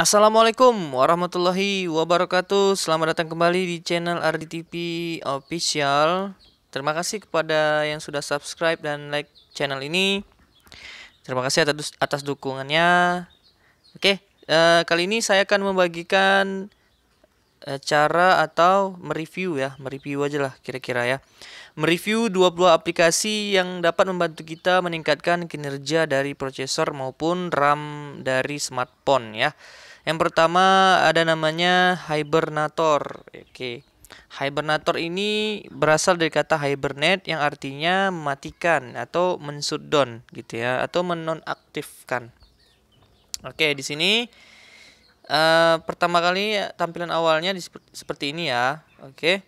Assalamualaikum warahmatullahi wabarakatuh Selamat datang kembali di channel RDTV Official Terima kasih kepada yang sudah subscribe dan like channel ini Terima kasih atas, atas dukungannya Oke, eh, kali ini saya akan membagikan eh, cara atau mereview ya Mereview aja lah kira-kira ya Mereview 20 aplikasi yang dapat membantu kita meningkatkan kinerja dari prosesor maupun RAM dari smartphone ya yang pertama ada namanya hibernator. Oke. Hibernator ini berasal dari kata hibernate yang artinya mematikan atau mensudon gitu ya atau menonaktifkan. Oke, di sini uh, pertama kali tampilan awalnya seperti ini ya. Oke.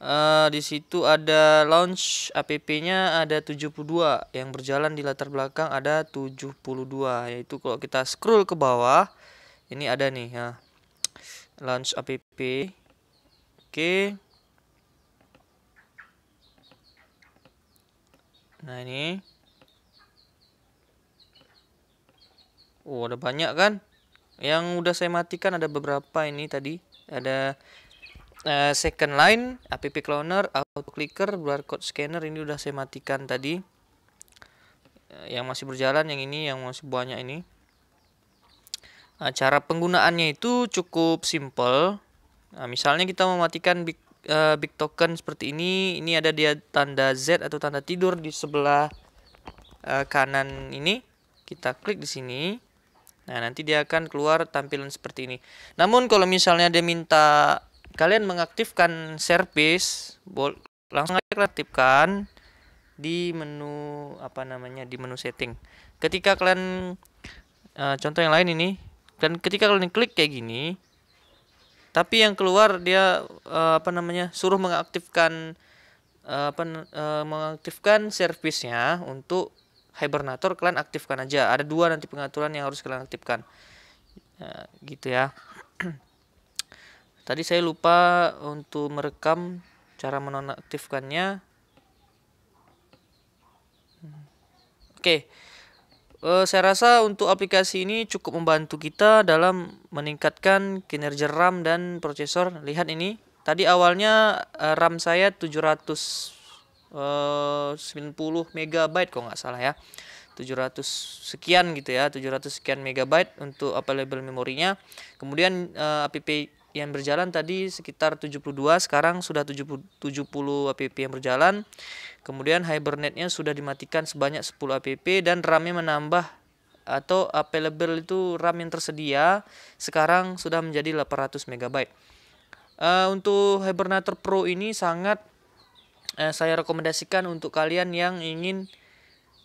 Uh, di situ ada launch app-nya ada 72 yang berjalan di latar belakang ada 72 yaitu kalau kita scroll ke bawah ini ada nih ya launch app oke nah ini oh ada banyak kan yang udah saya matikan ada beberapa ini tadi ada uh, second line app cloner auto clicker barcode scanner ini udah saya matikan tadi yang masih berjalan yang ini yang masih banyak ini Nah, cara penggunaannya itu cukup simple. Nah, misalnya kita mematikan big, uh, big token seperti ini. Ini ada dia tanda Z atau tanda tidur di sebelah uh, kanan ini. Kita klik di sini. Nah, nanti dia akan keluar tampilan seperti ini. Namun kalau misalnya dia minta kalian mengaktifkan service, langsung aja aktifkan di menu apa namanya di menu setting. Ketika kalian uh, contoh yang lain ini dan ketika kalian klik kayak gini tapi yang keluar dia uh, apa namanya suruh mengaktifkan uh, apa uh, mengaktifkan servicenya untuk hibernator kalian aktifkan aja ada dua nanti pengaturan yang harus kalian aktifkan uh, gitu ya tadi saya lupa untuk merekam cara menonaktifkannya hmm. oke okay uh, saya rasa untuk aplikasi ini cukup membantu kita dalam meningkatkan kinerja RAM dan prosesor. Lihat ini, tadi awalnya uh, RAM saya 790 eh, MB kok nggak salah ya. 700 sekian gitu ya, 700 sekian megabyte untuk available memorinya. Kemudian uh, APP yang berjalan tadi sekitar 72 sekarang sudah 70, 70 app yang berjalan kemudian hibernate-nya sudah dimatikan sebanyak 10 app dan RAM-nya menambah atau available itu RAM yang tersedia sekarang sudah menjadi 800 MB uh, untuk hibernator pro ini sangat uh, saya rekomendasikan untuk kalian yang ingin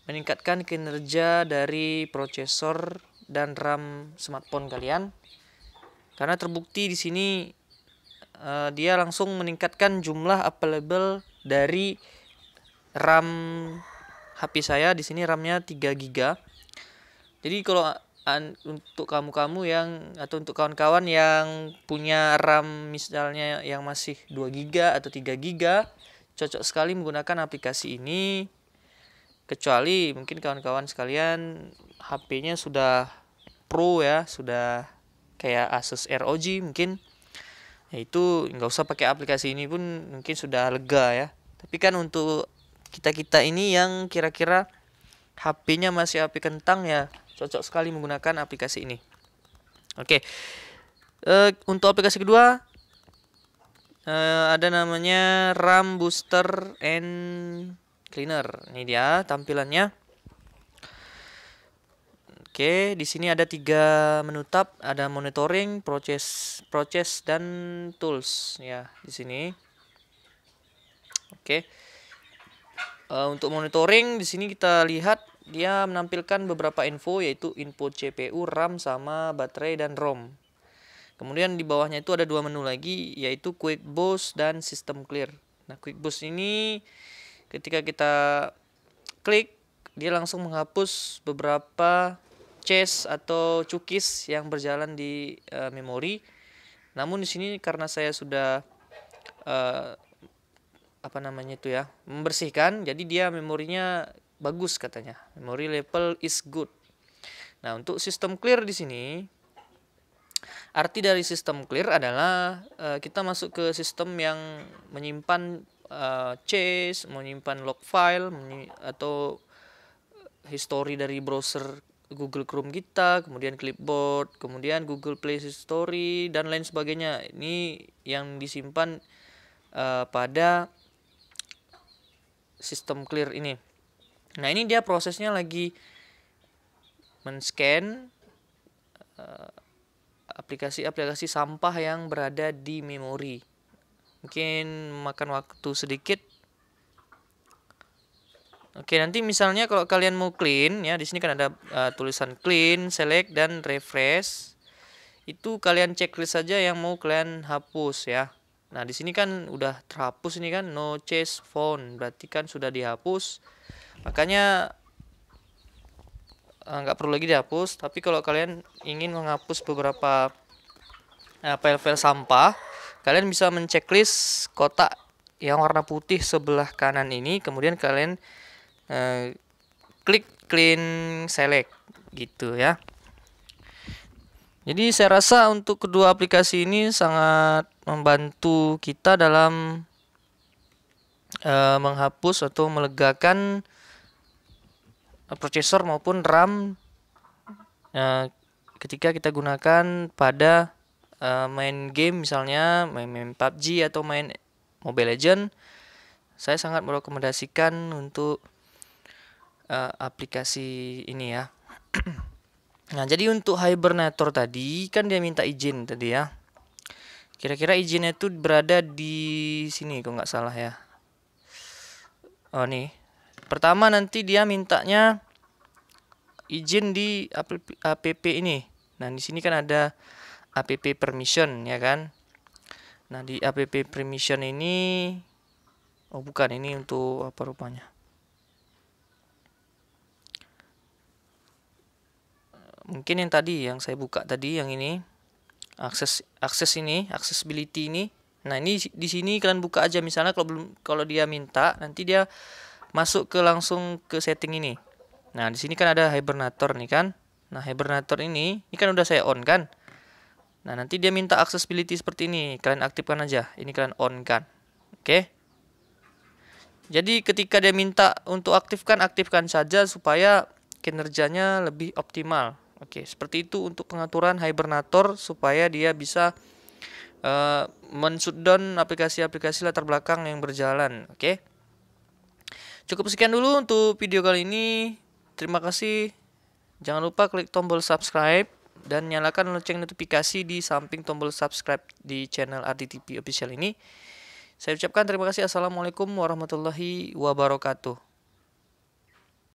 meningkatkan kinerja dari prosesor dan RAM smartphone kalian karena terbukti di sini uh, dia langsung meningkatkan jumlah available dari RAM HP saya di sini RAM-nya 3 GB. Jadi kalau an, untuk kamu-kamu yang atau untuk kawan-kawan yang punya RAM misalnya yang masih 2 giga atau 3 giga cocok sekali menggunakan aplikasi ini kecuali mungkin kawan-kawan sekalian HP-nya sudah pro ya, sudah kayak Asus ROG mungkin ya itu nggak usah pakai aplikasi ini pun mungkin sudah lega ya tapi kan untuk kita kita ini yang kira-kira HP-nya masih HP kentang ya cocok sekali menggunakan aplikasi ini oke uh, untuk aplikasi kedua uh, ada namanya RAM Booster and Cleaner ini dia tampilannya Oke, di sini ada tiga menu tab, ada monitoring, proses, proses dan tools ya di sini. Oke, uh, untuk monitoring di sini kita lihat dia menampilkan beberapa info yaitu info CPU, RAM sama baterai dan ROM. Kemudian di bawahnya itu ada dua menu lagi yaitu Quick Boost dan System Clear. Nah, Quick Boost ini ketika kita klik dia langsung menghapus beberapa chest atau cookies yang berjalan di uh, memori. Namun di sini karena saya sudah uh, apa namanya itu ya, membersihkan jadi dia memorinya bagus katanya. Memory level is good. Nah, untuk sistem clear di sini arti dari sistem clear adalah uh, kita masuk ke sistem yang menyimpan uh, menyimpan log file atau history dari browser Google Chrome kita, kemudian clipboard, kemudian Google Play Story dan lain sebagainya. Ini yang disimpan uh, pada sistem clear ini. Nah, ini dia prosesnya lagi men-scan eh, aplikasi-aplikasi sampah yang berada di memori. Mungkin makan waktu sedikit Oke, nanti misalnya kalau kalian mau clean ya, di sini kan ada uh, tulisan clean, select dan refresh. Itu kalian checklist saja yang mau kalian hapus ya. Nah, di sini kan udah terhapus ini kan no chase phone, berarti kan sudah dihapus. Makanya eh, nggak perlu lagi dihapus, tapi kalau kalian ingin menghapus beberapa eh, file-file sampah, kalian bisa menceklis kotak yang warna putih sebelah kanan ini, kemudian kalian Eh, klik clean select gitu ya jadi saya rasa untuk kedua aplikasi ini sangat membantu kita dalam eh, menghapus atau melegakan eh, prosesor maupun RAM ketika kita gunakan pada uh, main game misalnya main, main PUBG atau main Mobile Legend saya sangat merekomendasikan untuk uh, aplikasi ini ya. nah, jadi untuk hibernator tadi kan dia minta izin tadi ya. Kira-kira izinnya itu berada di sini kok nggak salah ya. Oh nih. Pertama nanti dia mintanya izin di app ini. Nah, di sini kan ada app permission ya kan. Nah, di app permission ini oh bukan ini untuk apa rupanya? mungkin yang tadi yang saya buka tadi yang ini akses akses ini accessibility ini nah ini di sini kalian buka aja misalnya kalau belum kalau dia minta nanti dia masuk ke langsung ke setting ini nah di sini kan ada hibernator nih kan nah hibernator ini ini kan udah saya on kan nah nanti dia minta accessibility seperti ini kalian aktifkan aja ini kalian on kan oke jadi ketika dia minta untuk aktifkan aktifkan saja supaya kinerjanya lebih optimal Oke, seperti itu untuk pengaturan hibernator supaya dia bisa uh, eh, men aplikasi-aplikasi latar belakang yang berjalan, oke? Cukup sekian dulu untuk video kali ini. Terima kasih. Jangan lupa klik tombol subscribe dan nyalakan lonceng notifikasi di samping tombol subscribe di channel RDTP official ini. Saya ucapkan terima kasih. Assalamualaikum warahmatullahi wabarakatuh.